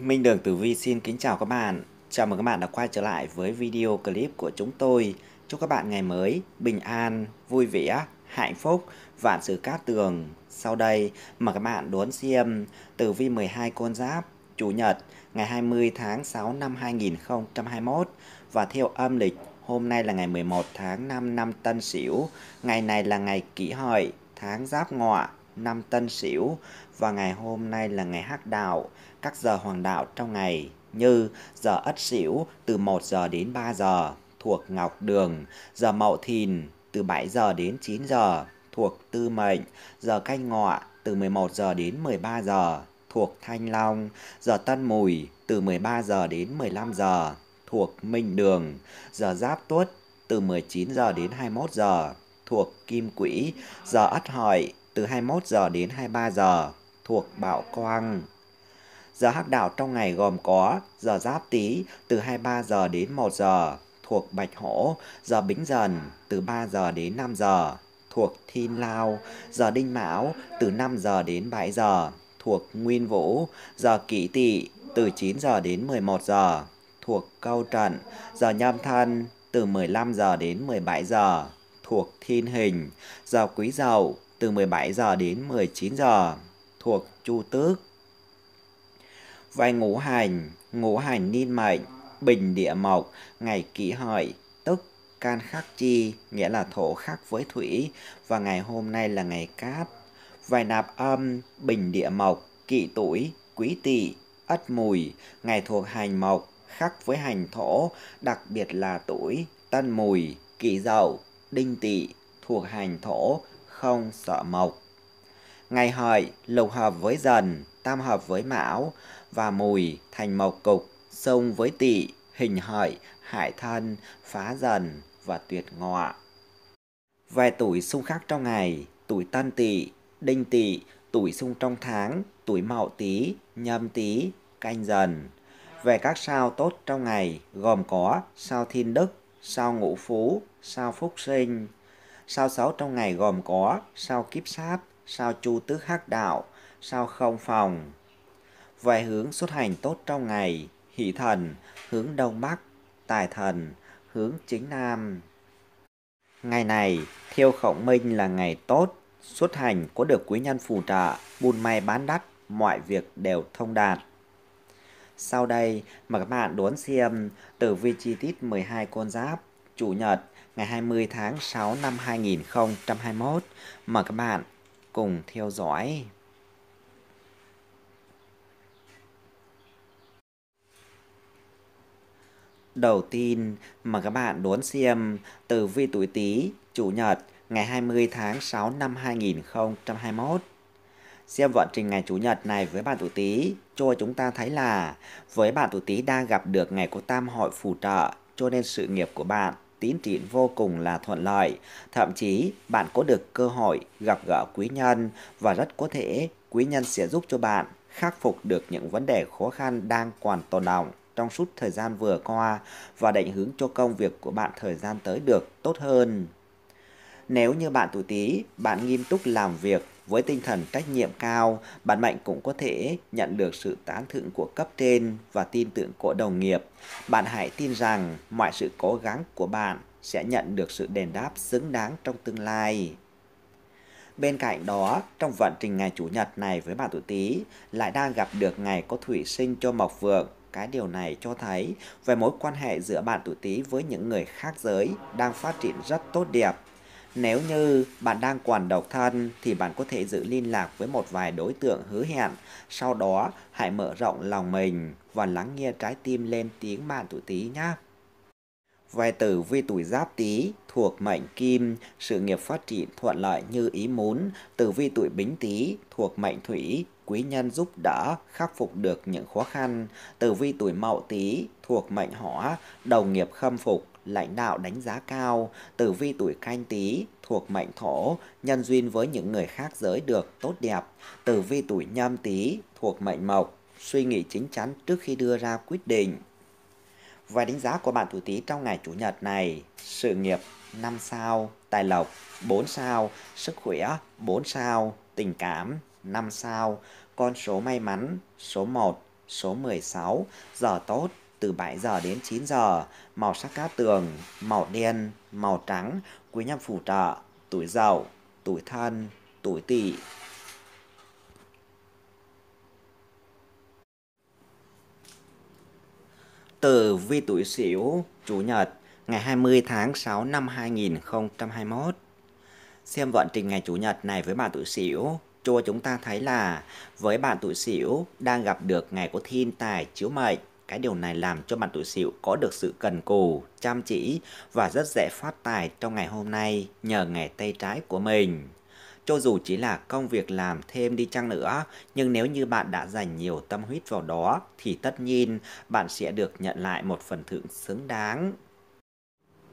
Minh Đường Tử Vi xin kính chào các bạn. Chào mừng các bạn đã quay trở lại với video clip của chúng tôi. Chúc các bạn ngày mới bình an, vui vẻ, hạnh phúc, vạn sự cát tường. Sau đây mời các bạn đón xem Tử Vi 12 con giáp Chủ nhật ngày 20 tháng 6 năm 2021 và theo âm lịch hôm nay là ngày 11 tháng 5 năm Tân Sửu, ngày này là ngày kỷ hợi, tháng Giáp Ngọ năm Tân Sửu và ngày hôm nay là ngày Hắc Đạo, các giờ hoàng đạo trong ngày như giờ Ất Sửu từ 1 giờ đến 3 giờ thuộc Ngọc Đường, giờ Mậu Thìn từ 7 giờ đến 9 giờ thuộc Tư Mệnh, giờ Canh Ngọ từ 11 giờ đến 13 giờ thuộc Thanh Long, giờ Tân Mùi từ 13 giờ đến 15 giờ thuộc Minh Đường, giờ Giáp Tuất từ 19 giờ đến 21 giờ thuộc Kim Quỹ, giờ Ất Hợi từ 21 giờ đến 23 giờ thuộc bạo Quang. Giờ hắc đạo trong ngày gồm có giờ Giáp Tý từ 23 giờ đến 1 giờ thuộc Bạch Hổ, giờ Bính Dần từ 3 giờ đến 5 giờ thuộc Thiên Lao, giờ Đinh Mão từ 5 giờ đến 7 giờ thuộc Nguyên Vũ, giờ Kỷ Tỵ từ 9 giờ đến 11 giờ thuộc Câu Trận, giờ Nhâm Thân từ 15 giờ đến 17 giờ thuộc Thiên Hình, giờ Quý Dậu từ 17 giờ đến 19 giờ thuộc chu tước. Vai ngũ hành, ngũ hành niên mệnh, bình địa mộc, ngày kỷ hợi, tức can khắc chi, nghĩa là thổ khắc với thủy, và ngày hôm nay là ngày cát. Vai nạp âm, bình địa mộc, kỵ tuổi, quý tỵ, ất mùi, ngày thuộc hành mộc, khắc với hành thổ, đặc biệt là tuổi, tân mùi, kỷ dậu, đinh tỵ, thuộc hành thổ, không sợ mộc. Ngày hợi, lục hợp với dần, tam hợp với mão và mùi thành mộc cục, xung với tỵ, hình hợi, hải thân, phá dần và tuyệt ngọ. Về tuổi xung khắc trong ngày, tuổi tân tỵ, đinh tỵ, tuổi xung trong tháng, tuổi mậu tý, nhâm tý, canh dần. Về các sao tốt trong ngày gồm có sao thiên đức, sao ngũ phú, sao phúc sinh, Sao xấu trong ngày gồm có sao kiếp sát, sao chu tứ hắc đạo, sao không phòng. Về hướng xuất hành tốt trong ngày, hỷ thần, hướng đông bắc, tài thần, hướng chính nam. Ngày này, thiêu khổng minh là ngày tốt, xuất hành có được quý nhân phù trợ, buôn may bán đắt, mọi việc đều thông đạt. Sau đây, mời các bạn đón xem tử vi chi tiết 12 con giáp, chủ nhật ngày 20 tháng 6 năm 2021. Mời các bạn cùng theo dõi. Đầu tiên, mà các bạn đón xem từ vi tuổi Tý, Chủ nhật, ngày 20 tháng 6 năm 2021. Xem vận trình ngày Chủ nhật này với bạn tuổi Tý, cho chúng ta thấy là với bạn tuổi Tý đang gặp được ngày của tam hội phù trợ, cho nên sự nghiệp của bạn tiến triển vô cùng là thuận lợi. Thậm chí bạn có được cơ hội gặp gỡ quý nhân và rất có thể quý nhân sẽ giúp cho bạn khắc phục được những vấn đề khó khăn đang còn tồn động trong suốt thời gian vừa qua và định hướng cho công việc của bạn thời gian tới được tốt hơn. Nếu như bạn tuổi Tý, bạn nghiêm túc làm việc với tinh thần trách nhiệm cao, bạn Mạnh cũng có thể nhận được sự tán thưởng của cấp trên và tin tưởng của đồng nghiệp. Bạn hãy tin rằng mọi sự cố gắng của bạn sẽ nhận được sự đền đáp xứng đáng trong tương lai. Bên cạnh đó, trong vận trình ngày Chủ nhật này với bạn tuổi Tý lại đang gặp được ngày có thủy sinh cho Mộc Vượng. Cái điều này cho thấy về mối quan hệ giữa bạn tuổi Tý với những người khác giới đang phát triển rất tốt đẹp. Nếu như bạn đang còn độc thân thì bạn có thể giữ liên lạc với một vài đối tượng hứa hẹn, sau đó hãy mở rộng lòng mình và lắng nghe trái tim lên tiếng bạn tuổi tí nhé. Về tử vi tuổi giáp tý thuộc mệnh kim, sự nghiệp phát triển thuận lợi như ý muốn. Tử vi tuổi bính tý thuộc mệnh thủy, quý nhân giúp đỡ khắc phục được những khó khăn. Tử vi tuổi mậu tý thuộc mệnh hỏa, đồng nghiệp khâm phục, lãnh đạo đánh giá cao, tử vi tuổi canh Tý thuộc mệnh thổ, nhân duyên với những người khác giới được tốt đẹp, tử vi tuổi nhâm Tý thuộc mệnh mộc, suy nghĩ chính chắn trước khi đưa ra quyết định. Và đánh giá của bạn tuổi Tý trong ngày Chủ nhật này, sự nghiệp 5 sao, tài lộc 4 sao, sức khỏe 4 sao, tình cảm 5 sao, con số may mắn số 1, số 16, giờ tốt từ 7 giờ đến 9 giờ, màu sắc cát tường, màu đen, màu trắng, quý nhân phù trợ, tuổi dậu, tuổi thân, tuổi tỵ. từ vi tuổi Sửu, Chủ nhật, ngày 20 tháng 6 năm 2021. Xem vận trình ngày Chủ nhật này với bạn tuổi Sửu cho chúng ta thấy là với bạn tuổi Sửu đang gặp được ngày có thiên tài chiếu mệnh cái điều này làm cho bạn tuổi Sửu có được sự cần cù, chăm chỉ và rất dễ phát tài trong ngày hôm nay nhờ nghề tay trái của mình. Cho dù chỉ là công việc làm thêm đi chăng nữa, nhưng nếu như bạn đã dành nhiều tâm huyết vào đó thì tất nhiên bạn sẽ được nhận lại một phần thưởng xứng đáng.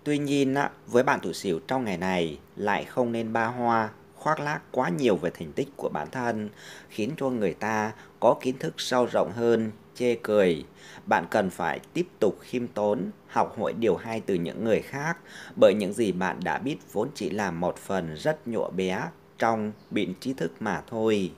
Tuy nhiên, với bạn tuổi Sửu trong ngày này lại không nên ba hoa khoác lác quá nhiều về thành tích của bản thân, khiến cho người ta có kiến thức sâu rộng hơn chê cười. Bạn cần phải tiếp tục khiêm tốn, học hỏi điều hay từ những người khác, bởi những gì bạn đã biết vốn chỉ là một phần rất nhỏ bé trong biển trí thức mà thôi.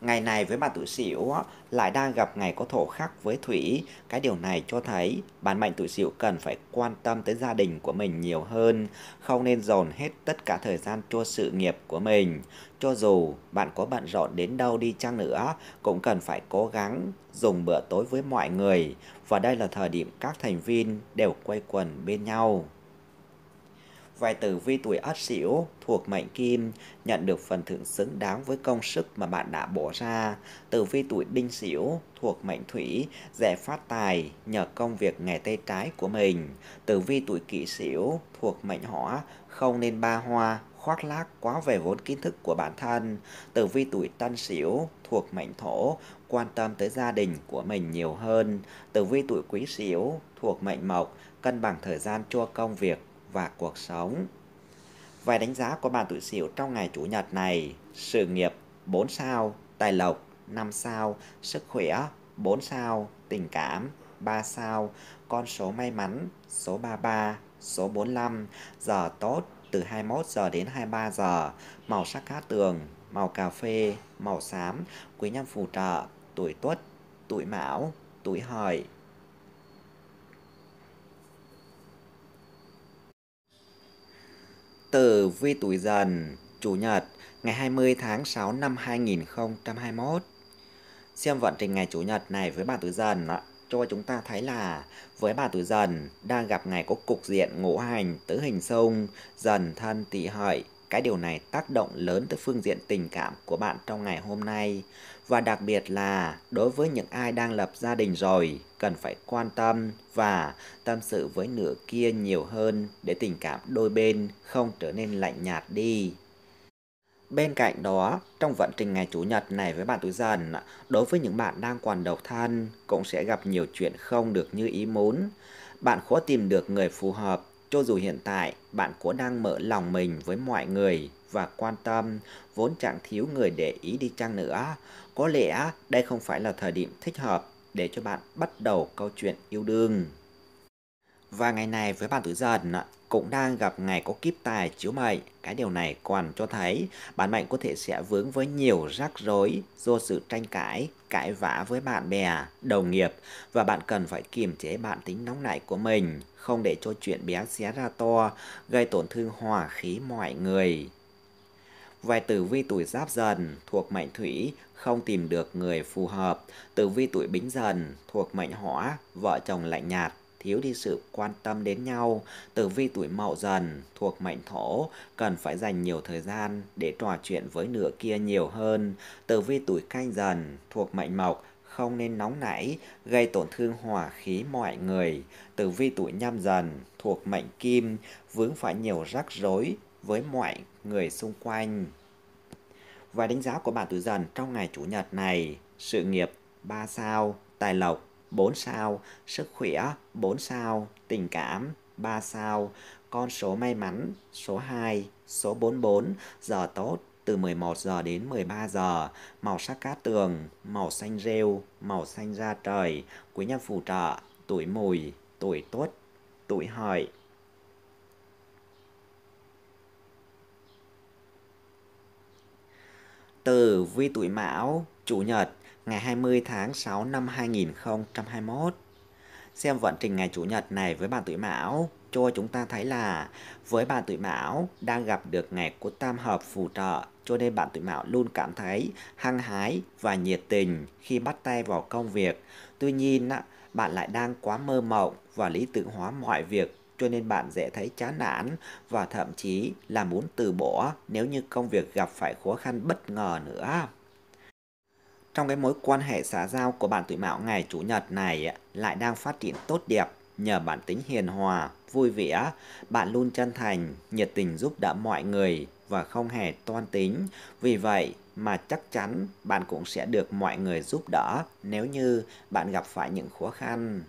Ngày này với bạn tuổi Sửu lại đang gặp ngày có thổ khắc với thủy, cái điều này cho thấy bản mệnh tuổi Sửu cần phải quan tâm tới gia đình của mình nhiều hơn, không nên dồn hết tất cả thời gian cho sự nghiệp của mình. Cho dù bạn có bận rộn đến đâu đi chăng nữa, cũng cần phải cố gắng dùng bữa tối với mọi người, và đây là thời điểm các thành viên đều quay quần bên nhau. Vài tử vi tuổi Ất Sửu thuộc mệnh Kim nhận được phần thưởng xứng đáng với công sức mà bạn đã bỏ ra. Tử vi tuổi Đinh Sửu thuộc mệnh Thủy dễ phát tài nhờ công việc nghề tay trái của mình. Tử vi tuổi Kỷ Sửu thuộc mệnh Hỏa không nên ba hoa khoác lác quá về vốn kiến thức của bản thân. Tử vi tuổi Tân Sửu thuộc mệnh Thổ quan tâm tới gia đình của mình nhiều hơn. Tử vi tuổi Quý Sửu thuộc mệnh Mộc cân bằng thời gian cho công việc và cuộc sống. Vài đánh giá của bạn tuổi Sửu trong ngày Chủ nhật này: sự nghiệp 4 sao, tài lộc 5 sao, sức khỏe 4 sao, tình cảm 3 sao, con số may mắn số 33, số 45, giờ tốt từ 21 giờ đến 23 giờ, màu sắc cát tường, màu cà phê, màu xám, quý nhân phù trợ, tuổi tuất, tuổi mão, tuổi hợi, Tử Vi Tuổi Dần, Chủ nhật, ngày 20 tháng 6 năm 2021. Xem vận trình ngày Chủ nhật này với bạn Tuổi Dần ạ. Cho chúng ta thấy là với bà tuổi dần đang gặp ngày có cục diện ngũ hành tứ hình xung dần thân tỵ hợi cái điều này tác động lớn tới phương diện tình cảm của bạn trong ngày hôm nay và đặc biệt là đối với những ai đang lập gia đình rồi cần phải quan tâm và tâm sự với nửa kia nhiều hơn để tình cảm đôi bên không trở nên lạnh nhạt đi. Bên cạnh đó, trong vận trình ngày Chủ nhật này với bạn tuổi dần, đối với những bạn đang còn độc thân cũng sẽ gặp nhiều chuyện không được như ý muốn. Bạn khó tìm được người phù hợp cho dù hiện tại bạn cũng đang mở lòng mình với mọi người và quan tâm, vốn chẳng thiếu người để ý đi chăng nữa, có lẽ đây không phải là thời điểm thích hợp để cho bạn bắt đầu câu chuyện yêu đương. Và ngày này với bạn tuổi dần, cũng đang gặp ngày có kiếp tài chiếu mệnh. Cái điều này còn cho thấy bản mệnh có thể sẽ vướng với nhiều rắc rối do sự tranh cãi, cãi vã với bạn bè, đồng nghiệp và bạn cần phải kiềm chế bản tính nóng nảy của mình, không để cho chuyện bé xé ra to, gây tổn thương hòa khí mọi người. Vài tử vi tuổi giáp dần thuộc mệnh thủy, không tìm được người phù hợp. Tử vi tuổi bính dần thuộc mệnh hỏa, vợ chồng lạnh nhạt thiếu đi sự quan tâm đến nhau, tử vi tuổi mậu dần thuộc mệnh thổ cần phải dành nhiều thời gian để trò chuyện với nửa kia nhiều hơn. Tử vi tuổi canh dần thuộc mệnh mộc không nên nóng nảy, gây tổn thương hỏa khí mọi người. Tử vi tuổi nhâm dần thuộc mệnh kim vướng phải nhiều rắc rối với mọi người xung quanh. Và đánh giá của bạn tuổi dần trong ngày chủ nhật này, sự nghiệp 3 sao, tài lộc 4 sao, sức khỏe 4 sao, tình cảm 3 sao, con số may mắn số 2, số 44, giờ tốt từ 11 giờ đến 13 giờ, màu sắc cát tường, màu xanh rêu, màu xanh da trời, quý nhân phù trợ, tuổi mùi, tuổi tốt, tuổi hợi. Từ vi tuổi mão, chủ nhật, ngày 20 tháng 6 năm 2021. Xem vận trình ngày Chủ nhật này với bạn tuổi Mão cho chúng ta thấy là với bạn tuổi Mão đang gặp được ngày của tam hợp phù trợ cho nên bạn tuổi Mão luôn cảm thấy hăng hái và nhiệt tình khi bắt tay vào công việc. Tuy nhiên, bạn lại đang quá mơ mộng và lý tưởng hóa mọi việc cho nên bạn dễ thấy chán nản và thậm chí là muốn từ bỏ nếu như công việc gặp phải khó khăn bất ngờ nữa trong cái mối quan hệ xã giao của bạn tuổi mão ngày chủ nhật này lại đang phát triển tốt đẹp nhờ bản tính hiền hòa, vui vẻ, bạn luôn chân thành, nhiệt tình giúp đỡ mọi người và không hề toan tính. Vì vậy mà chắc chắn bạn cũng sẽ được mọi người giúp đỡ nếu như bạn gặp phải những khó khăn.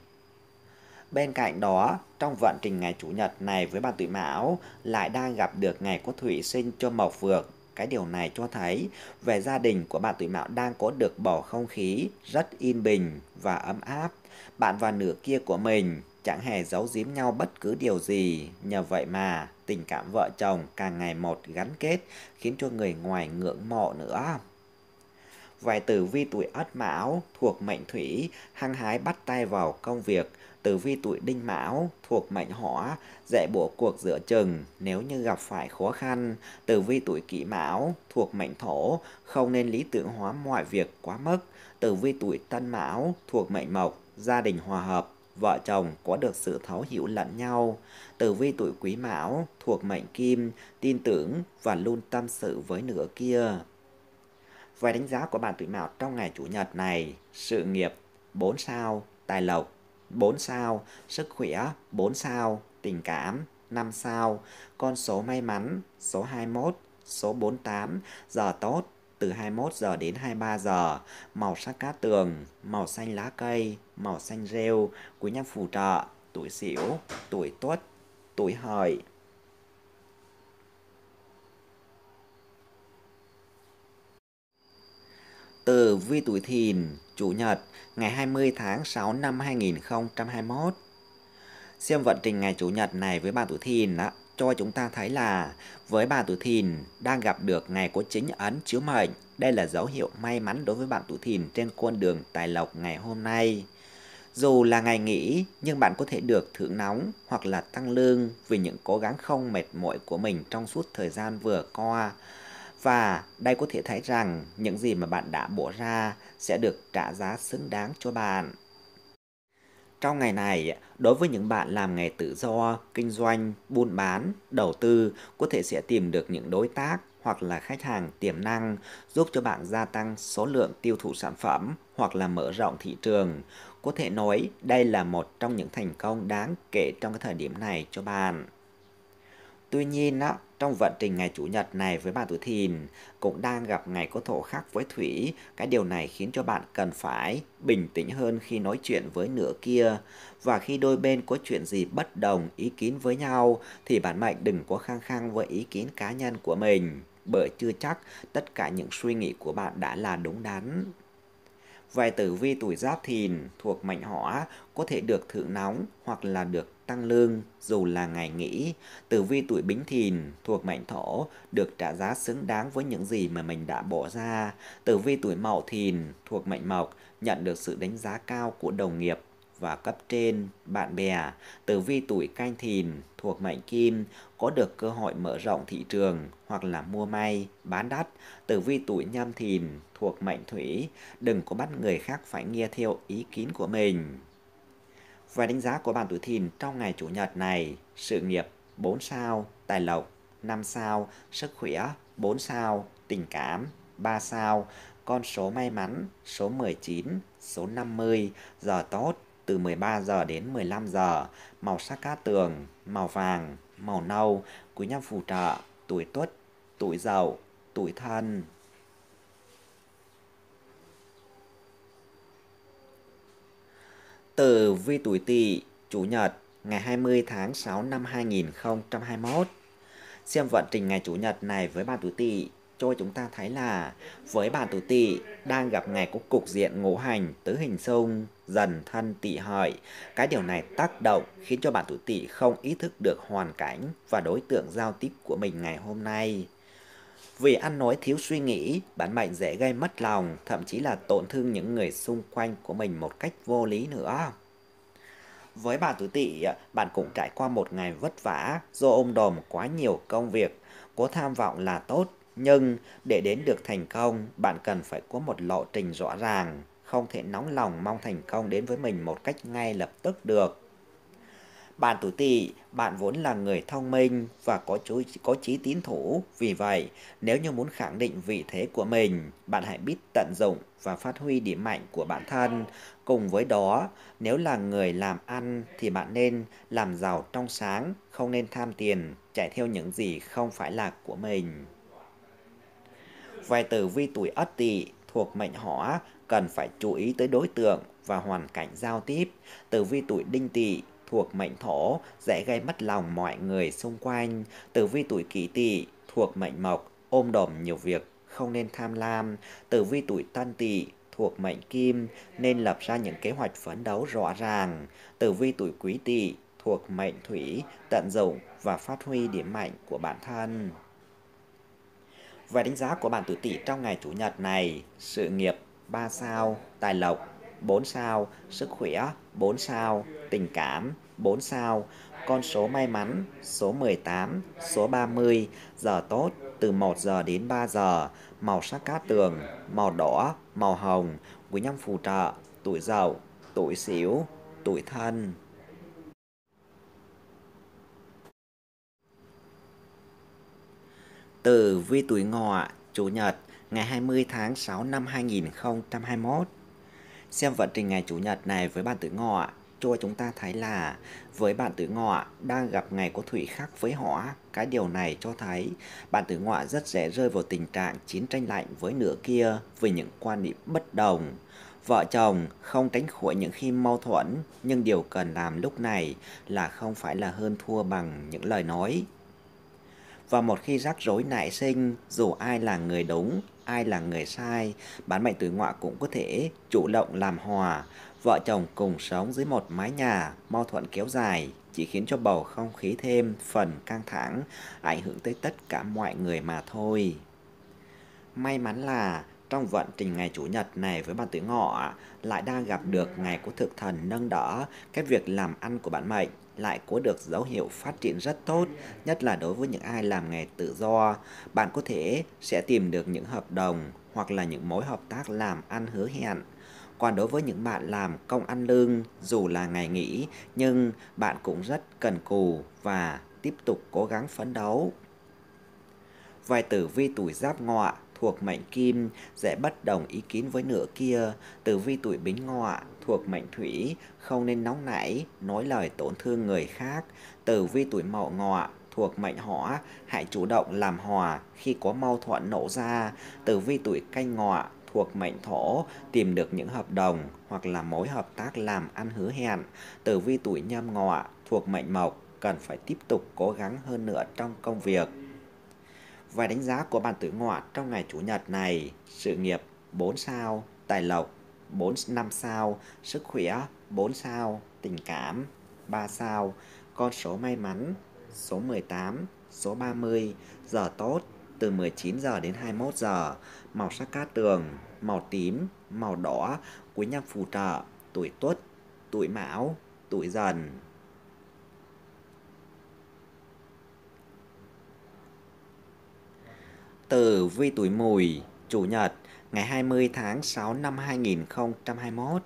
Bên cạnh đó, trong vận trình ngày Chủ nhật này với bạn tuổi Mão lại đang gặp được ngày có thủy sinh cho Mộc Vượng cái điều này cho thấy về gia đình của bạn tuổi mão đang có được bầu không khí rất yên bình và ấm áp. Bạn và nửa kia của mình chẳng hề giấu giếm nhau bất cứ điều gì. Nhờ vậy mà tình cảm vợ chồng càng ngày một gắn kết khiến cho người ngoài ngưỡng mộ nữa. Vài tử vi tuổi ất mão thuộc mệnh thủy hăng hái bắt tay vào công việc – Tử vi tuổi đinh mão thuộc mệnh hỏa, dễ bỏ cuộc giữa chừng nếu như gặp phải khó khăn. Tử vi tuổi kỷ mão thuộc mệnh thổ, không nên lý tưởng hóa mọi việc quá mức. Tử vi tuổi tân mão thuộc mệnh mộc, gia đình hòa hợp, vợ chồng có được sự thấu hiểu lẫn nhau. Tử vi tuổi quý mão thuộc mệnh kim, tin tưởng và luôn tâm sự với nửa kia. Vài đánh giá của bạn tuổi mão trong ngày chủ nhật này, sự nghiệp 4 sao, tài lộc 4 sao, sức khỏe 4 sao, tình cảm 5 sao, con số may mắn số 21, số 48, giờ tốt từ 21 giờ đến 23 giờ, màu sắc cát tường, màu xanh lá cây, màu xanh rêu, quý nhân phù trợ, tuổi xỉu, tuổi tuất, tuổi hợi. Tử vi tuổi thìn, Chủ nhật, ngày 20 tháng 6 năm 2021. Xem vận trình ngày Chủ nhật này với bà tuổi thìn đó, cho chúng ta thấy là với bà tuổi thìn đang gặp được ngày có chính ấn chiếu mệnh. Đây là dấu hiệu may mắn đối với bạn tuổi thìn trên con đường tài lộc ngày hôm nay. Dù là ngày nghỉ, nhưng bạn có thể được thưởng nóng hoặc là tăng lương vì những cố gắng không mệt mỏi của mình trong suốt thời gian vừa qua. Và đây có thể thấy rằng những gì mà bạn đã bỏ ra sẽ được trả giá xứng đáng cho bạn. Trong ngày này, đối với những bạn làm nghề tự do, kinh doanh, buôn bán, đầu tư, có thể sẽ tìm được những đối tác hoặc là khách hàng tiềm năng giúp cho bạn gia tăng số lượng tiêu thụ sản phẩm hoặc là mở rộng thị trường. Có thể nói đây là một trong những thành công đáng kể trong cái thời điểm này cho bạn. Tuy nhiên, á, trong vận trình ngày Chủ nhật này với bạn tuổi thìn cũng đang gặp ngày có thổ khắc với thủy. Cái điều này khiến cho bạn cần phải bình tĩnh hơn khi nói chuyện với nửa kia. Và khi đôi bên có chuyện gì bất đồng, ý kiến với nhau thì bạn mệnh đừng có khăng khăng với ý kiến cá nhân của mình. Bởi chưa chắc tất cả những suy nghĩ của bạn đã là đúng đắn. Vài tử vi tuổi giáp thìn thuộc mệnh hỏa có thể được thưởng nóng hoặc là được tăng lương dù là ngày nghỉ. Tử vi tuổi bính thìn thuộc mệnh thổ được trả giá xứng đáng với những gì mà mình đã bỏ ra. Tử vi tuổi mậu thìn thuộc mệnh mộc nhận được sự đánh giá cao của đồng nghiệp và cấp trên, bạn bè. Tử vi tuổi canh thìn thuộc mệnh kim có được cơ hội mở rộng thị trường hoặc là mua may, bán đắt, tử vi tuổi nhâm thìn thuộc mệnh thủy, đừng có bắt người khác phải nghe theo ý kiến của mình. Và đánh giá của bạn tuổi thìn trong ngày Chủ nhật này, sự nghiệp 4 sao, tài lộc 5 sao, sức khỏe 4 sao, tình cảm 3 sao, con số may mắn số 19, số 50, giờ tốt từ 13 giờ đến 15 giờ, màu sắc cát tường, màu vàng, màu nâu của nhằm phù trợ tuổi tuất, tuổi dậu, tuổi thân. từ vi tuổi tỵ, chủ nhật, ngày 20 tháng 6 năm 2021. Xem vận trình ngày chủ nhật này với bạn tuổi tỵ cho chúng ta thấy là với bạn tuổi tỵ đang gặp ngày có cục diện ngũ hành tứ hình xung dần thân tị hợi. Cái điều này tác động khiến cho bạn tuổi tỵ không ý thức được hoàn cảnh và đối tượng giao tiếp của mình ngày hôm nay. Vì ăn nói thiếu suy nghĩ, bản mệnh dễ gây mất lòng, thậm chí là tổn thương những người xung quanh của mình một cách vô lý nữa. Với bạn tuổi tỵ, bạn cũng trải qua một ngày vất vả do ôm đồm quá nhiều công việc, có tham vọng là tốt, nhưng để đến được thành công, bạn cần phải có một lộ trình rõ ràng không thể nóng lòng mong thành công đến với mình một cách ngay lập tức được. Bạn tuổi tỵ, bạn vốn là người thông minh và có chú có trí tín thủ, vì vậy, nếu như muốn khẳng định vị thế của mình, bạn hãy biết tận dụng và phát huy điểm mạnh của bản thân. Cùng với đó, nếu là người làm ăn thì bạn nên làm giàu trong sáng, không nên tham tiền, chạy theo những gì không phải là của mình. Vài tử vi tuổi Ất Tỵ thuộc mệnh hỏa cần phải chú ý tới đối tượng và hoàn cảnh giao tiếp. Tử vi tuổi đinh tỵ thuộc mệnh thổ dễ gây mất lòng mọi người xung quanh. Tử vi tuổi kỷ tỵ thuộc mệnh mộc ôm đồm nhiều việc không nên tham lam. Tử vi tuổi tân tỵ thuộc mệnh kim nên lập ra những kế hoạch phấn đấu rõ ràng. Tử vi tuổi quý tỵ thuộc mệnh thủy tận dụng và phát huy điểm mạnh của bản thân. Về đánh giá của bạn tuổi tỵ trong ngày Chủ nhật này, sự nghiệp 3 sao, tài lộc 4 sao, sức khỏe 4 sao, tình cảm 4 sao, con số may mắn số 18, số 30, giờ tốt từ 1 giờ đến 3 giờ, màu sắc cát tường, màu đỏ, màu hồng, quý nhân phù trợ, tuổi giàu tuổi xỉu, tuổi thân. Tử vi tuổi ngọ, Chủ nhật, ngày 20 tháng 6 năm 2021. Xem vận trình ngày Chủ nhật này với bạn tuổi ngọ cho chúng ta thấy là với bạn tuổi ngọ đang gặp ngày có thủy khắc với họ cái điều này cho thấy bạn tuổi ngọ rất dễ rơi vào tình trạng chiến tranh lạnh với nửa kia vì những quan điểm bất đồng vợ chồng không tránh khỏi những khi mâu thuẫn nhưng điều cần làm lúc này là không phải là hơn thua bằng những lời nói và một khi rắc rối nảy sinh, dù ai là người đúng, ai là người sai, bán mệnh tuổi ngọ cũng có thể chủ động làm hòa, vợ chồng cùng sống dưới một mái nhà, mâu thuẫn kéo dài chỉ khiến cho bầu không khí thêm phần căng thẳng, ảnh hưởng tới tất cả mọi người mà thôi. May mắn là trong vận trình ngày Chủ nhật này với bạn tuổi ngọ lại đang gặp được ngày của thực thần nâng đỡ cái việc làm ăn của bạn mệnh lại có được dấu hiệu phát triển rất tốt, nhất là đối với những ai làm nghề tự do. Bạn có thể sẽ tìm được những hợp đồng hoặc là những mối hợp tác làm ăn hứa hẹn. Còn đối với những bạn làm công ăn lương dù là ngày nghỉ nhưng bạn cũng rất cần cù và tiếp tục cố gắng phấn đấu. Vài tử vi tuổi giáp ngọ thuộc mệnh kim dễ bất đồng ý kiến với nửa kia, tử vi tuổi bính ngọ thuộc mệnh thủy không nên nóng nảy, nói lời tổn thương người khác, tử vi tuổi mậu ngọ thuộc mệnh hỏa, hãy chủ động làm hòa khi có mâu thuẫn nổ ra, tử vi tuổi canh ngọ thuộc mệnh thổ tìm được những hợp đồng hoặc là mối hợp tác làm ăn hứa hẹn, tử vi tuổi nhâm ngọ thuộc mệnh mộc cần phải tiếp tục cố gắng hơn nữa trong công việc. Vài đánh giá của bàn tử ngoạn trong ngày Chủ nhật này Sự nghiệp 4 sao Tài lộc 4 5 sao Sức khỏe 4 sao Tình cảm 3 sao Con số may mắn Số 18 Số 30 Giờ tốt từ 19 giờ đến 21 giờ Màu sắc cát tường Màu tím Màu đỏ Quý nhân phù trợ Tuổi tuất Tuổi mão Tuổi dần Từ Vi Tuổi Mùi, Chủ nhật, ngày 20 tháng 6 năm 2021.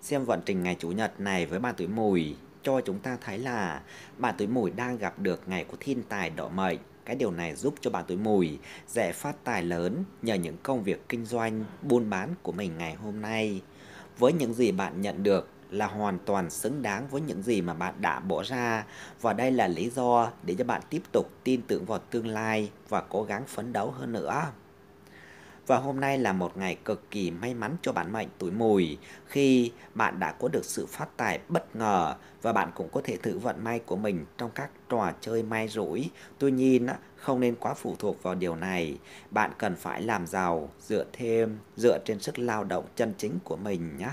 Xem vận trình ngày Chủ nhật này với bạn Tuổi Mùi cho chúng ta thấy là bạn Tuổi Mùi đang gặp được ngày của thiên tài đỏ mệnh. Cái điều này giúp cho bạn Tuổi Mùi dễ phát tài lớn nhờ những công việc kinh doanh, buôn bán của mình ngày hôm nay. Với những gì bạn nhận được là hoàn toàn xứng đáng với những gì mà bạn đã bỏ ra và đây là lý do để cho bạn tiếp tục tin tưởng vào tương lai và cố gắng phấn đấu hơn nữa. Và hôm nay là một ngày cực kỳ may mắn cho bản mệnh tuổi mùi khi bạn đã có được sự phát tài bất ngờ và bạn cũng có thể thử vận may của mình trong các trò chơi may rủi. Tuy nhiên, không nên quá phụ thuộc vào điều này. Bạn cần phải làm giàu dựa thêm dựa trên sức lao động chân chính của mình nhé.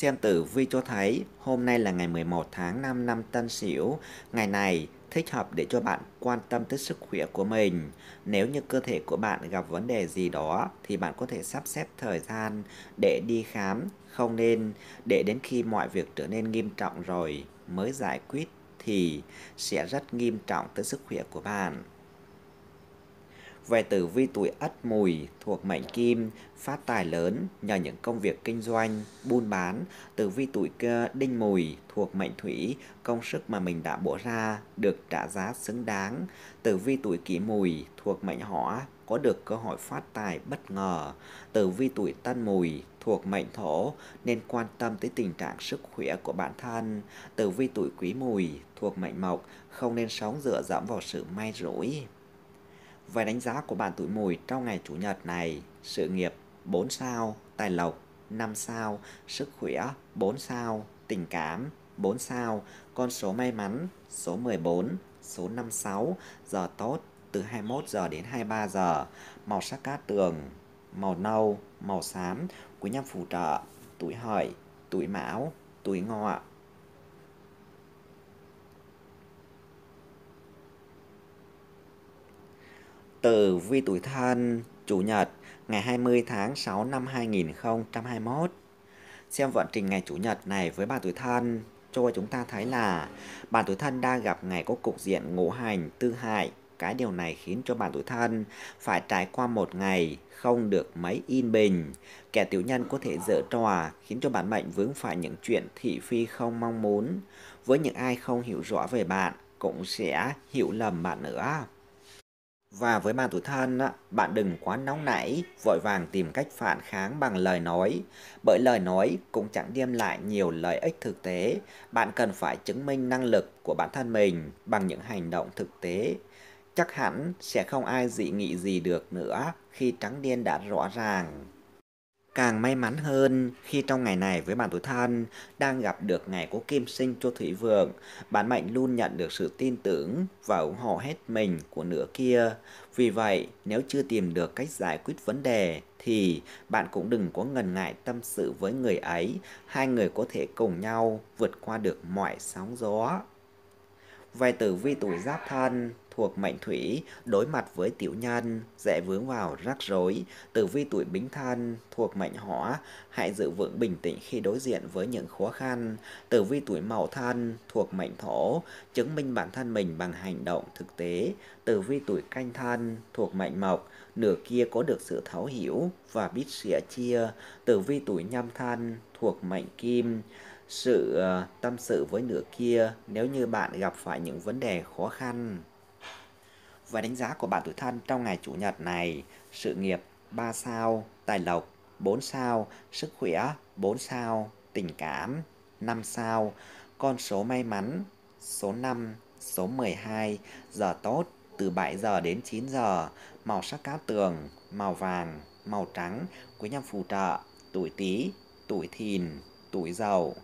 Xem tử vi cho thấy hôm nay là ngày 11 tháng 5 năm Tân Sửu. Ngày này thích hợp để cho bạn quan tâm tới sức khỏe của mình. Nếu như cơ thể của bạn gặp vấn đề gì đó thì bạn có thể sắp xếp thời gian để đi khám, không nên để đến khi mọi việc trở nên nghiêm trọng rồi mới giải quyết thì sẽ rất nghiêm trọng tới sức khỏe của bạn về tử vi tuổi ất mùi thuộc mệnh kim, phát tài lớn nhờ những công việc kinh doanh, buôn bán. Tử vi tuổi đinh mùi thuộc mệnh thủy, công sức mà mình đã bỏ ra được trả giá xứng đáng. Tử vi tuổi kỷ mùi thuộc mệnh hỏa, có được cơ hội phát tài bất ngờ. Tử vi tuổi tân mùi thuộc mệnh thổ nên quan tâm tới tình trạng sức khỏe của bản thân. Tử vi tuổi quý mùi thuộc mệnh mộc không nên sống dựa dẫm vào sự may rủi. Về đánh giá của bạn tuổi mùi trong ngày Chủ nhật này, sự nghiệp 4 sao, tài lộc 5 sao, sức khỏe 4 sao, tình cảm 4 sao, con số may mắn số 14, số 56, giờ tốt từ 21 giờ đến 23 giờ, màu sắc cát tường, màu nâu, màu xám, quý nhân phù trợ, tuổi hợi, tuổi mão, tuổi ngọ, Tử vi tuổi thân, Chủ nhật, ngày 20 tháng 6 năm 2021. Xem vận trình ngày Chủ nhật này với bà tuổi thân cho chúng ta thấy là bạn tuổi thân đang gặp ngày có cục diện ngũ hành tư hại. Cái điều này khiến cho bạn tuổi thân phải trải qua một ngày không được mấy yên bình. Kẻ tiểu nhân có thể dở trò khiến cho bản mệnh vướng phải những chuyện thị phi không mong muốn. Với những ai không hiểu rõ về bạn cũng sẽ hiểu lầm bạn nữa. Và với ma tuổi thân, bạn đừng quá nóng nảy, vội vàng tìm cách phản kháng bằng lời nói. Bởi lời nói cũng chẳng đem lại nhiều lợi ích thực tế. Bạn cần phải chứng minh năng lực của bản thân mình bằng những hành động thực tế. Chắc hẳn sẽ không ai dị nghị gì được nữa khi trắng đen đã rõ ràng càng may mắn hơn khi trong ngày này với bạn tuổi thân đang gặp được ngày của kim sinh cho thủy vượng, bạn mệnh luôn nhận được sự tin tưởng và ủng hộ hết mình của nửa kia. Vì vậy, nếu chưa tìm được cách giải quyết vấn đề thì bạn cũng đừng có ngần ngại tâm sự với người ấy, hai người có thể cùng nhau vượt qua được mọi sóng gió. Về tử vi tuổi giáp thân thuộc mệnh Thủy đối mặt với Tiểu Nhân, dễ vướng vào rắc rối. Tử vi tuổi Bính Thân thuộc mệnh Hỏa, hãy giữ vững bình tĩnh khi đối diện với những khó khăn. Tử vi tuổi Mậu Thân thuộc mệnh Thổ, chứng minh bản thân mình bằng hành động thực tế. Tử vi tuổi Canh Thân thuộc mệnh Mộc, nửa kia có được sự thấu hiểu và biết sẻ chia. Tử vi tuổi Nhâm Thân thuộc mệnh Kim, sự ờ, tâm sự với nửa kia nếu như bạn gặp phải những vấn đề khó khăn và đánh giá của bạn tuổi thân trong ngày Chủ nhật này. Sự nghiệp 3 sao, tài lộc 4 sao, sức khỏe 4 sao, tình cảm 5 sao, con số may mắn số 5, số 12, giờ tốt từ 7 giờ đến 9 giờ, màu sắc cát tường, màu vàng, màu trắng, quý nhân phù trợ, tuổi Tý, tuổi Thìn, tuổi Dậu.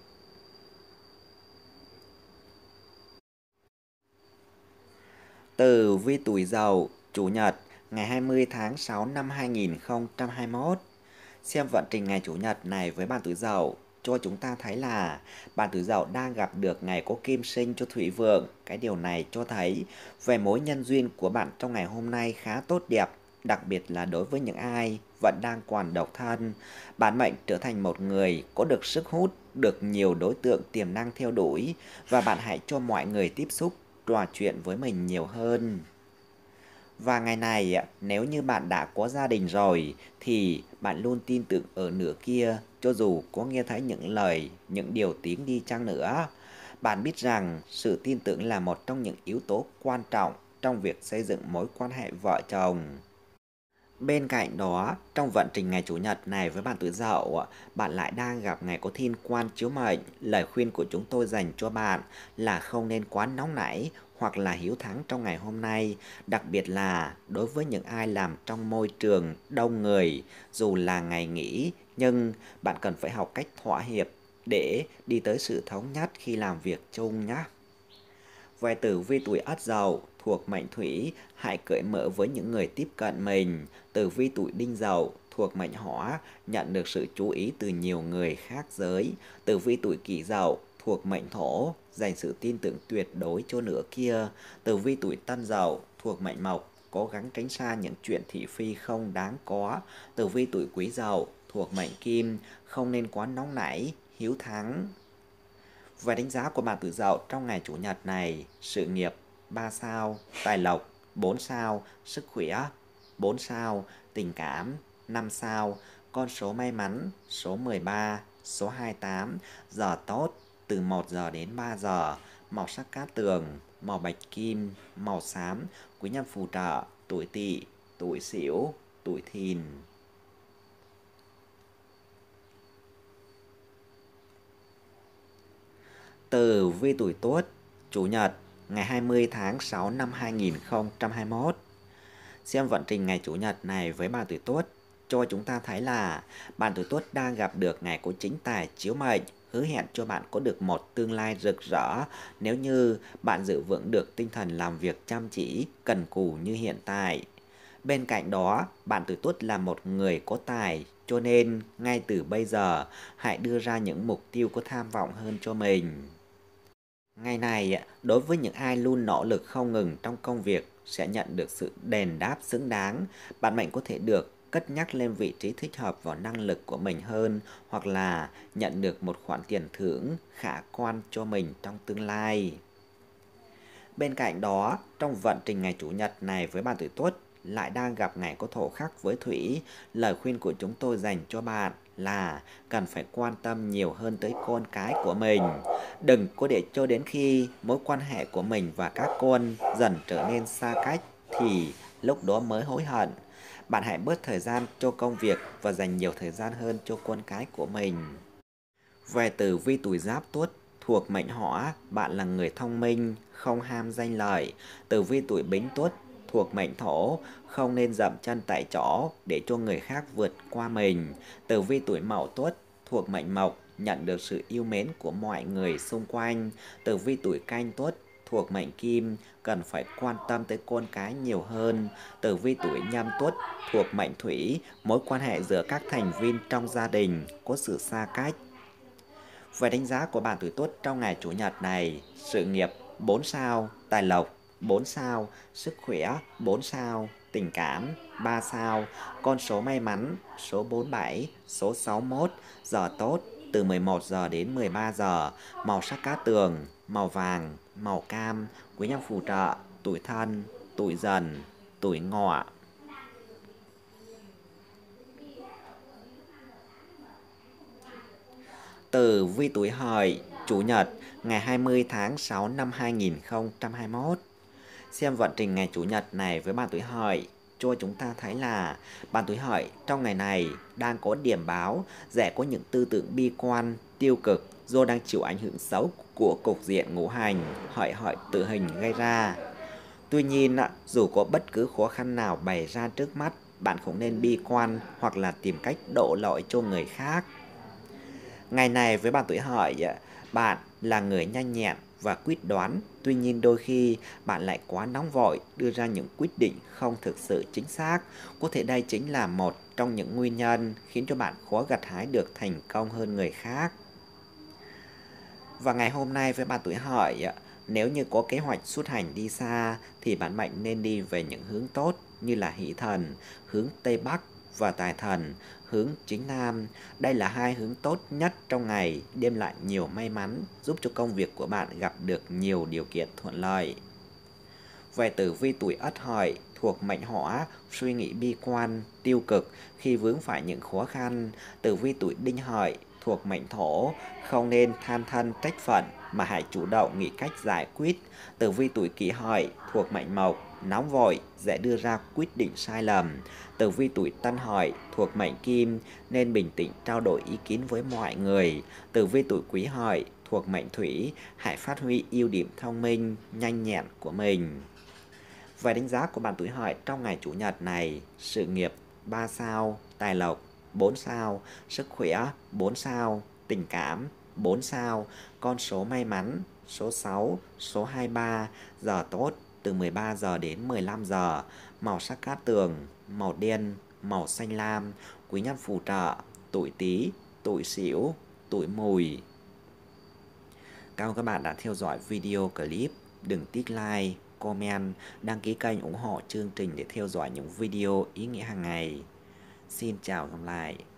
Từ Vi Tuổi Dậu, Chủ nhật, ngày 20 tháng 6 năm 2021. Xem vận trình ngày Chủ nhật này với bạn Tuổi Dậu cho chúng ta thấy là bạn Tuổi Dậu đang gặp được ngày có kim sinh cho Thủy Vượng. Cái điều này cho thấy về mối nhân duyên của bạn trong ngày hôm nay khá tốt đẹp, đặc biệt là đối với những ai vẫn đang còn độc thân. bạn mệnh trở thành một người có được sức hút, được nhiều đối tượng tiềm năng theo đuổi và bạn hãy cho mọi người tiếp xúc trò chuyện với mình nhiều hơn. Và ngày này, nếu như bạn đã có gia đình rồi, thì bạn luôn tin tưởng ở nửa kia, cho dù có nghe thấy những lời, những điều tiếng đi chăng nữa. Bạn biết rằng sự tin tưởng là một trong những yếu tố quan trọng trong việc xây dựng mối quan hệ vợ chồng. Bên cạnh đó, trong vận trình ngày Chủ nhật này với bạn tuổi dậu, bạn lại đang gặp ngày có thiên quan chiếu mệnh. Lời khuyên của chúng tôi dành cho bạn là không nên quá nóng nảy hoặc là hiếu thắng trong ngày hôm nay, đặc biệt là đối với những ai làm trong môi trường đông người, dù là ngày nghỉ, nhưng bạn cần phải học cách thỏa hiệp để đi tới sự thống nhất khi làm việc chung nhé. Về tử vi tuổi Ất Dậu, thuộc mệnh thủy, hãy cởi mở với những người tiếp cận mình. Tử vi tuổi đinh dậu thuộc mệnh hỏa, nhận được sự chú ý từ nhiều người khác giới. Tử vi tuổi kỷ dậu thuộc mệnh thổ, dành sự tin tưởng tuyệt đối cho nửa kia. Tử vi tuổi tân dậu thuộc mệnh mộc, cố gắng tránh xa những chuyện thị phi không đáng có. Tử vi tuổi quý dậu thuộc mệnh kim, không nên quá nóng nảy, hiếu thắng. Và đánh giá của bà tử dậu trong ngày chủ nhật này, sự nghiệp 3 sao tài lộc 4 sao sức khỏe 4 sao tình cảm 5 sao con số may mắn số 13 số 28 giờ tốt từ 1 giờ đến 3 giờ màu sắc cát tường màu bạch kim màu xám quý nhân phù trợ tuổi tỵ tuổi sửu tuổi thìn từ vi tuổi tuất chủ nhật ngày 20 tháng 6 năm 2021. Xem vận trình ngày Chủ nhật này với bàn tuổi tuất cho chúng ta thấy là bạn tuổi tuất đang gặp được ngày của chính tài chiếu mệnh hứa hẹn cho bạn có được một tương lai rực rỡ nếu như bạn giữ vững được tinh thần làm việc chăm chỉ cần cù như hiện tại bên cạnh đó bạn tuổi tuất là một người có tài cho nên ngay từ bây giờ hãy đưa ra những mục tiêu có tham vọng hơn cho mình Ngày này, đối với những ai luôn nỗ lực không ngừng trong công việc sẽ nhận được sự đền đáp xứng đáng. Bạn mệnh có thể được cất nhắc lên vị trí thích hợp vào năng lực của mình hơn hoặc là nhận được một khoản tiền thưởng khả quan cho mình trong tương lai. Bên cạnh đó, trong vận trình ngày Chủ nhật này với bạn tuổi Tuất, lại đang gặp ngày có thổ khắc với thủy, lời khuyên của chúng tôi dành cho bạn là cần phải quan tâm nhiều hơn tới con cái của mình. Đừng có để cho đến khi mối quan hệ của mình và các con dần trở nên xa cách thì lúc đó mới hối hận. Bạn hãy bớt thời gian cho công việc và dành nhiều thời gian hơn cho con cái của mình. Về tử vi tuổi giáp tuất thuộc mệnh hỏa, bạn là người thông minh, không ham danh lợi. Tử vi tuổi bính tuất thuộc mệnh thổ, không nên dậm chân tại chỗ để cho người khác vượt qua mình. Tử vi tuổi mậu tuất thuộc mệnh mộc nhận được sự yêu mến của mọi người xung quanh. Tử vi tuổi canh tuất thuộc mệnh kim cần phải quan tâm tới con cái nhiều hơn. Tử vi tuổi nhâm tuất thuộc mệnh thủy, mối quan hệ giữa các thành viên trong gia đình có sự xa cách. Về đánh giá của bạn tuổi tuất trong ngày chủ nhật này, sự nghiệp 4 sao, tài lộc 4 sao, sức khỏe 4 sao, tình cảm 3 sao, con số may mắn số 47, số 61, giờ tốt từ 11 giờ đến 13 giờ, màu sắc cá tường, màu vàng, màu cam, quý nhân phù trợ, tuổi thân, tuổi dần, tuổi ngọ. Từ vi tuổi hợi, chủ nhật, ngày 20 tháng 6 năm 2021. Xem vận trình ngày Chủ nhật này với bàn tuổi hợi cho chúng ta thấy là bàn tuổi hợi trong ngày này đang có điểm báo sẽ có những tư tưởng bi quan, tiêu cực do đang chịu ảnh hưởng xấu của cục diện ngũ hành hợi hợi tự hình gây ra. Tuy nhiên, dù có bất cứ khó khăn nào bày ra trước mắt, bạn không nên bi quan hoặc là tìm cách độ lỗi cho người khác. Ngày này với bạn tuổi hợi, bạn là người nhanh nhẹn, và quyết đoán, tuy nhiên đôi khi bạn lại quá nóng vội đưa ra những quyết định không thực sự chính xác. Có thể đây chính là một trong những nguyên nhân khiến cho bạn khó gặt hái được thành công hơn người khác. Và ngày hôm nay với bạn tuổi hợi, nếu như có kế hoạch xuất hành đi xa thì bạn mệnh nên đi về những hướng tốt như là hỷ thần, hướng Tây Bắc và tài thần, hướng chính nam. Đây là hai hướng tốt nhất trong ngày, đem lại nhiều may mắn, giúp cho công việc của bạn gặp được nhiều điều kiện thuận lợi. Về tử vi tuổi Ất Hợi thuộc mệnh Hỏa, suy nghĩ bi quan, tiêu cực khi vướng phải những khó khăn. Tử vi tuổi Đinh Hợi thuộc mệnh Thổ, không nên than thân trách phận mà hãy chủ động nghĩ cách giải quyết. Tử vi tuổi kỷ hợi thuộc mệnh mộc, nóng vội, dễ đưa ra quyết định sai lầm. Tử vi tuổi tân hợi thuộc mệnh kim nên bình tĩnh trao đổi ý kiến với mọi người. Tử vi tuổi quý hợi thuộc mệnh thủy, hãy phát huy ưu điểm thông minh, nhanh nhẹn của mình. Về đánh giá của bạn tuổi hợi trong ngày chủ nhật này, sự nghiệp 3 sao, tài lộc 4 sao, sức khỏe 4 sao, tình cảm 4 sao, con số may mắn, số 6, số 23, giờ tốt từ 13 giờ đến 15 giờ, màu sắc cát tường, màu đen, màu xanh lam, quý nhân phù trợ, tuổi tí, tuổi xỉu, tuổi mùi. Cảm ơn các bạn đã theo dõi video clip. Đừng tích like, comment, đăng ký kênh ủng hộ chương trình để theo dõi những video ý nghĩa hàng ngày. Xin chào và gặp lại.